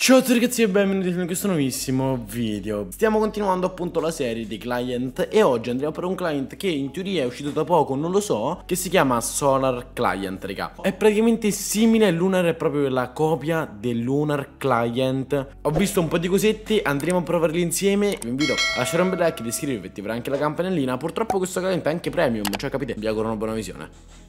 Ciao a tutti ragazzi e benvenuti in questo nuovissimo video Stiamo continuando appunto la serie dei client e oggi andremo per un client che in teoria è uscito da poco, non lo so Che si chiama Solar Client raga È praticamente simile a Lunar, è proprio la copia del Lunar Client Ho visto un po' di cosette, andremo a provarli insieme Vi invito a lasciare un bel like, di iscrivervi, attivare anche la campanellina Purtroppo questo client è anche premium, cioè capite, vi auguro una buona visione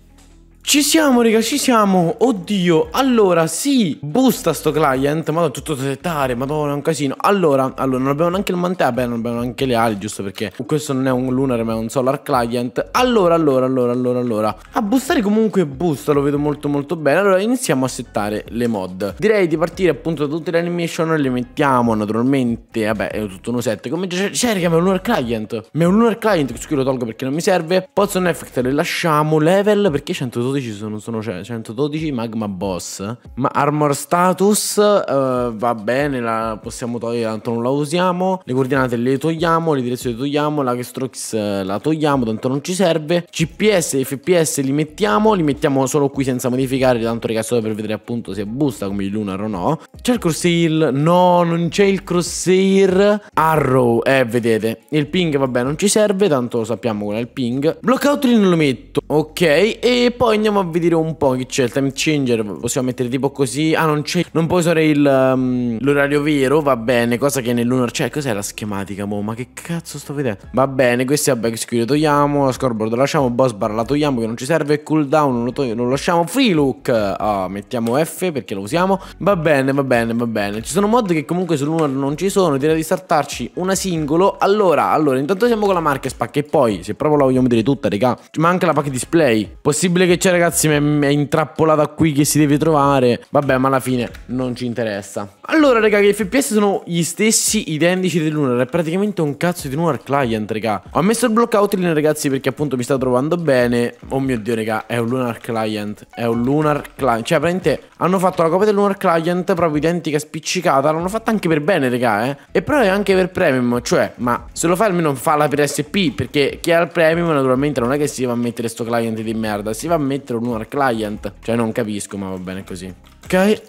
ci siamo raga, ci siamo Oddio, allora sì Busta sto client, madonna tutto da settare Madonna è un casino, allora Allora non abbiamo neanche il mantello, beh non abbiamo neanche le ali Giusto perché questo non è un lunar ma è un solar client Allora, allora, allora, allora, allora A bustare comunque busta Lo vedo molto molto bene, allora iniziamo a settare Le mod, direi di partire appunto Da tutte le animation, le mettiamo Naturalmente, vabbè è tutto uno set Come c'è, cioè, raga ma è un lunar client Ma è un lunar client, questo qui lo tolgo perché non mi serve Pozzo effect le lasciamo, level perché 112 112 sono, sono 112 cioè, Magma Boss. Ma Armor Status uh, va bene, la possiamo togliere, tanto non la usiamo. Le coordinate le togliamo, le direzioni le togliamo, la Kestrox eh, la togliamo, tanto non ci serve. GPS e FPS li mettiamo, li mettiamo solo qui senza modificare, tanto ragazzo per vedere appunto se busta come il Lunar o no. C'è il Crosshair? No, non c'è il Crosshair. Arrow, eh, vedete. Il ping, vabbè, non ci serve, tanto lo sappiamo qual è il ping. Blockout lì non lo metto, ok. E poi andiamo a vedere un po' che c'è il time changer. Possiamo mettere tipo così. Ah, non c'è. Non puoi usare il, um, l'orario vero. Va bene. Cosa che nell'Lunar c'è. Cioè, cos'è la schematica, mo? Ma che cazzo sto vedendo? Va bene. Questi vabbè, scrive togliamo. Scoreboard lo lasciamo. Boss bar la togliamo. Che non ci serve. Cooldown lo, tog- lo lasciamo. Free look. Ah, mettiamo F perché lo usiamo. Va bene, va bene, va bene. Ci sono mod che comunque su Lunar non ci sono. Direi di startarci una singolo. Allora, allora, intanto siamo con la marca spacca. E poi, se proprio la vogliamo dire tutta, raga, Ma anche la pack display. Possibile che c'è c'è cioè, ragazzi è intrappolata qui che si deve trovare Vabbè ma alla fine non ci interessa Allora raga che FPS sono gli stessi identici del Lunar È praticamente un cazzo di Lunar Client raga Ho messo il block outline ragazzi perché appunto mi sta trovando bene Oh mio dio raga è un Lunar Client È un Lunar Client Cioè praticamente hanno fatto la copia del Lunar Client proprio identica spiccicata L'hanno fatta anche per bene raga eh E però è anche per premium Cioè ma se lo fa almeno falla per SP Perché chi ha il premium naturalmente non è che si va a mettere sto client di merda Si va a mettere mettere un UAR client? Cioè non capisco, ma va bene così. Ok.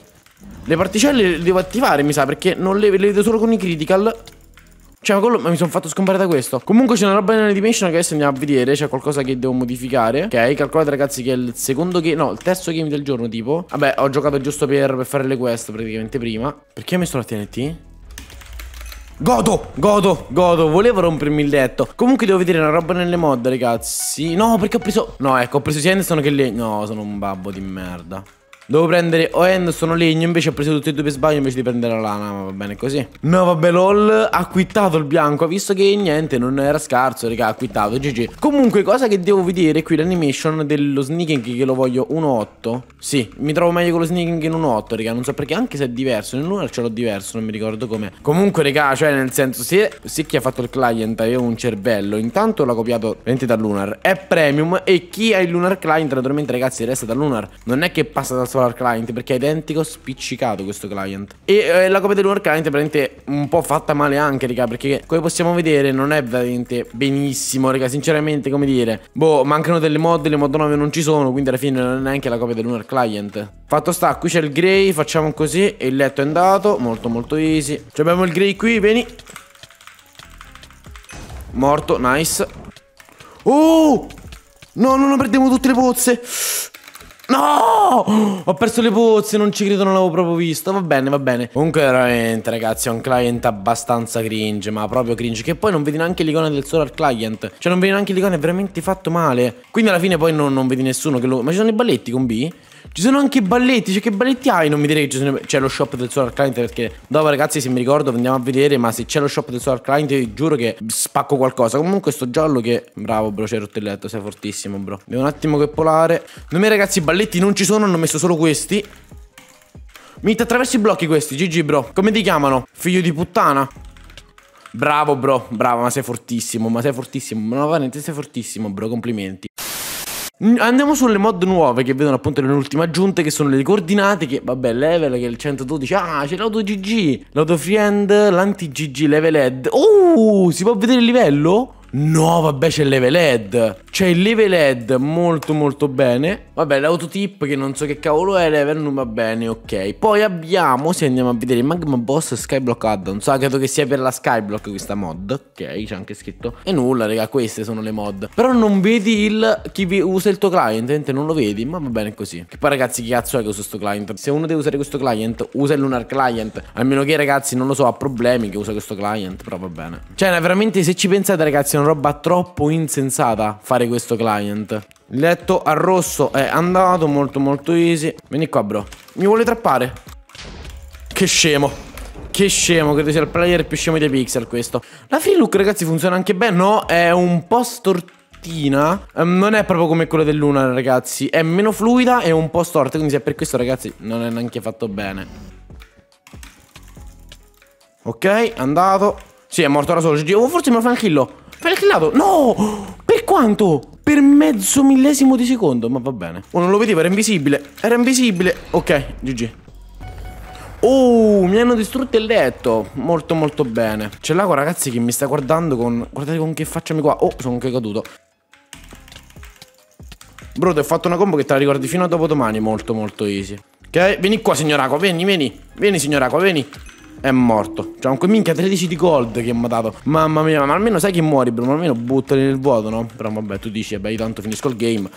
Le particelle le devo attivare, mi sa, perché non le, le vedo solo con i critical. Cioè, ma, quello, ma mi sono fatto scompare da questo. Comunque c'è una roba nella dimension che adesso andiamo a vedere. C'è qualcosa che devo modificare. Ok, calcolate ragazzi che è il secondo game... No, il terzo game del giorno, tipo. Vabbè, ho giocato giusto per, per fare le quest praticamente prima. Perché ho messo la TNT? Godo, godo, godo, volevo rompermi il letto Comunque devo vedere una roba nelle mod, ragazzi No, perché ho preso... No, ecco, ho preso sia Anderson che le... No, sono un babbo di merda Devo prendere o Anderson o legno. Invece ho preso tutti e due per sbaglio invece di prendere la lana. Ma va bene così. No, vabbè, lol. Ha quittato il bianco. Ha visto che niente, non era scarso, raga. Ha quittato. GG. Comunque, cosa che devo vedere qui l'animation dello sneaking che lo voglio 1.8. Sì, mi trovo meglio con lo sneaking in 1.8, raga. Non so perché, anche se è diverso. In 1 ce l'ho diverso, non mi ricordo come Comunque, raga, cioè, nel senso, se, se chi ha fatto il client aveva un cervello, intanto l'ha copiato veramente da Lunar. È premium. E chi ha il Lunar client, naturalmente, ragazzi, resta da Lunar. Non è che passa da Explorer Client perché è identico spiccicato questo client. E eh, la copia del Lunar Client è veramente un po' fatta male anche, raga, perché come possiamo vedere non è veramente benissimo, raga, sinceramente, come dire. Boh, mancano delle mod, le mod 9 non ci sono, quindi alla fine non è neanche la copia del Lunar Client. Fatto sta, qui c'è il grey, facciamo così, il letto è andato, molto molto easy. Ci cioè, abbiamo il grey qui, vieni. Morto, nice. Oh! No, no, no, perdiamo tutte le pozze. No! Ho perso le pozze, non ci credo, non l'avevo proprio visto. Va bene, va bene. Comunque, veramente, ragazzi, è un client abbastanza cringe, ma proprio cringe. Che poi non vedi neanche l'icona del solar client. Cioè, non vedi neanche l'icona, è veramente fatto male. Quindi alla fine poi non, non vedi nessuno che lo... Ma ci sono i balletti con B? Ci sono anche balletti, cioè che balletti hai? Non mi direi che ci sono... c'è lo shop del Solar Client perché dopo ragazzi se mi ricordo andiamo a vedere ma se c'è lo shop del Solar Client vi giuro che spacco qualcosa. Comunque sto giallo che bravo bro, c'è rotto il letto, sei fortissimo bro. Devo un attimo che polare. Non me ragazzi i balletti non ci sono, hanno messo solo questi. Mi attraverso i blocchi questi, GG bro. Come ti chiamano? Figlio di puttana? Bravo bro, bravo, ma sei fortissimo, ma sei fortissimo. Ma no, veramente sei fortissimo bro, complimenti. Andiamo sulle mod nuove che vedono appunto le ultime aggiunte che sono le coordinate che vabbè level che è il 112 ah c'è l'auto GG l'auto friend l'anti GG level head oh si può vedere il livello? No vabbè c'è il level head c'è il level head molto molto bene Vabbè l'autotip che non so che cavolo è Level non va bene ok Poi abbiamo se andiamo a vedere Magma Boss Skyblock Addon So ah, credo che sia per la Skyblock questa mod Ok c'è anche scritto E nulla raga queste sono le mod Però non vedi il chi usa il tuo client niente, Non lo vedi ma va bene così Che poi ragazzi chi cazzo è che usa questo client Se uno deve usare questo client usa il Lunar Client Almeno che ragazzi non lo so ha problemi che usa questo client Però va bene Cioè veramente se ci pensate ragazzi è una roba troppo insensata Fare fare questo client Il letto al rosso è andato Molto molto easy Vieni qua bro Mi vuole trappare Che scemo che scemo, credo sia il player più scemo dei pixel questo La free look ragazzi funziona anche bene No, è un po' stortina um, Non è proprio come quella del Luna ragazzi È meno fluida e un po' storta Quindi se è per questo ragazzi non è neanche fatto bene Ok, andato Sì, è morto da solo oh, Forse mi fa il killo Fai il killato No per quanto? Per mezzo millesimo di secondo, ma va bene. Oh, non lo vedevo, era invisibile. Era invisibile. Ok, GG. Oh, mi hanno distrutto il letto. Molto, molto bene. C'è l'ago, ragazzi, che mi sta guardando con... Guardate con che faccia mi qua. Oh, sono anche caduto. Bro, ti ho fatto una combo che te la ricordi fino a dopodomani. Molto, molto easy. Ok, vieni qua, signor Aqua. Vieni, vieni. Vieni, signor Aqua, vieni è morto. Cioè, comunque, minchia, 13 di gold che mi ha dato. Mamma mia, ma almeno sai che muori, bro. Ma almeno buttali nel vuoto, no? Però vabbè, tu dici, beh, io tanto finisco il game.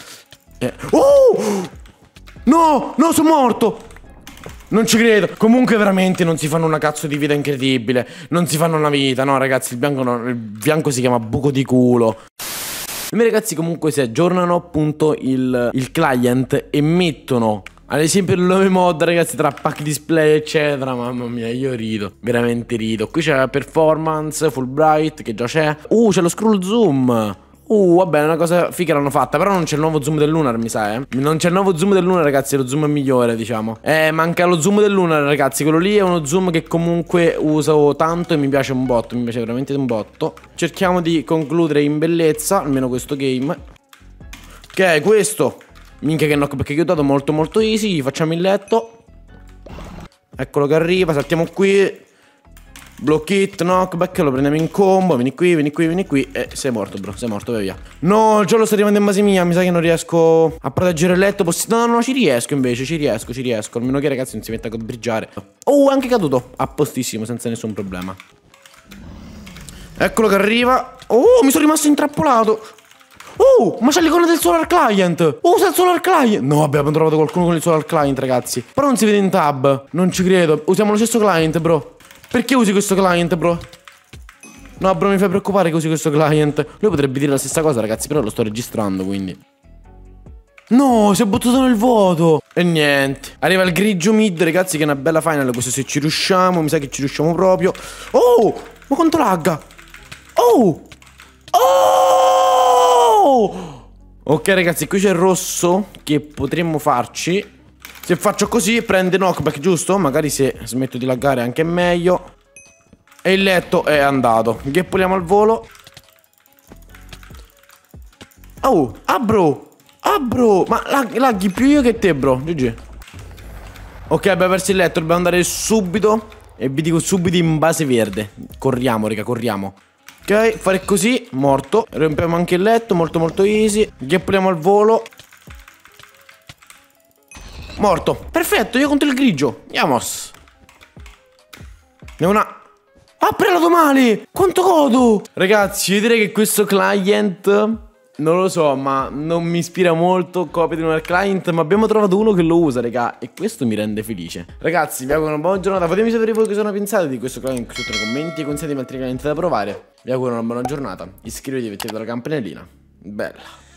Eh. Oh! No, no, sono morto! Non ci credo. Comunque veramente non si fanno una cazzo di vita incredibile. Non si fanno una vita. No, ragazzi, il bianco, no, il bianco si chiama buco di culo. I miei ragazzi comunque si aggiornano appunto il, il client e mettono ad esempio il nome mod, ragazzi, tra pack display, eccetera, mamma mia, io rido. Veramente rido. Qui c'è performance, full bright, che già c'è. Uh, c'è lo scroll zoom. Uh, vabbè, è una cosa figa l'hanno fatta. Però non c'è il nuovo zoom del Lunar, mi sa, eh. Non c'è il nuovo zoom del Lunar, ragazzi. Lo zoom è migliore, diciamo. Eh, manca lo zoom del Lunar, ragazzi. Quello lì è uno zoom che comunque uso tanto e mi piace un botto. Mi piace veramente un botto. Cerchiamo di concludere in bellezza, almeno questo game. Ok, questo. Minchia che knockback aiutato, molto molto easy. Gli facciamo il letto. Eccolo che arriva, saltiamo qui. Block hit, knockback, lo prendiamo in combo. Vieni qui, vieni qui, vieni qui. E sei morto, bro. Sei morto, vai via. No, il giallo sta arrivando in base mia. Mi sa che non riesco a proteggere il letto. Poss no, no, ci riesco invece. Ci riesco, ci riesco. Almeno che ragazzi non si metta a brigiare. Oh, è anche caduto. Appostissimo, senza nessun problema. Eccolo che arriva. Oh, mi sono rimasto intrappolato. Oh, ma c'è l'icona del Solar Client. Usa oh, il Solar Client. No, abbiamo trovato qualcuno con il Solar Client, ragazzi. Però non si vede in tab. Non ci credo. Usiamo lo stesso client, bro. Perché usi questo client, bro? No, bro, mi fai preoccupare che usi questo client. Lui potrebbe dire la stessa cosa, ragazzi, però lo sto registrando, quindi. No, si è buttato nel vuoto. E niente. Arriva il grigio mid, ragazzi, che è una bella final. Questo se ci riusciamo, mi sa che ci riusciamo proprio. Oh, ma quanto lagga. Oh. Oh. Ok ragazzi qui c'è il rosso Che potremmo farci Se faccio così prende knockback giusto Magari se smetto di laggare è anche meglio E il letto è andato Gheppoliamo al volo Oh abro ah, Abro ah, Ma lag laghi più io che te bro GG Ok abbiamo perso il letto Dobbiamo andare subito E vi dico subito in base verde Corriamo raga corriamo Ok, fare così, morto. Rompiamo anche il letto, molto molto easy. Gheppliamo al volo. Morto. Perfetto, io contro il grigio. Andiamos. Ne una. Apri la male Quanto godo! Ragazzi, io direi che questo client non lo so, ma non mi ispira molto copia di un client, ma abbiamo trovato uno che lo usa, raga, e questo mi rende felice. Ragazzi, vi auguro una buona giornata, fatemi sapere voi cosa ne pensate di questo client sotto nei commenti e consigliatemi altri client da provare. Vi auguro una buona giornata, iscrivetevi e attivate la campanellina. Bella.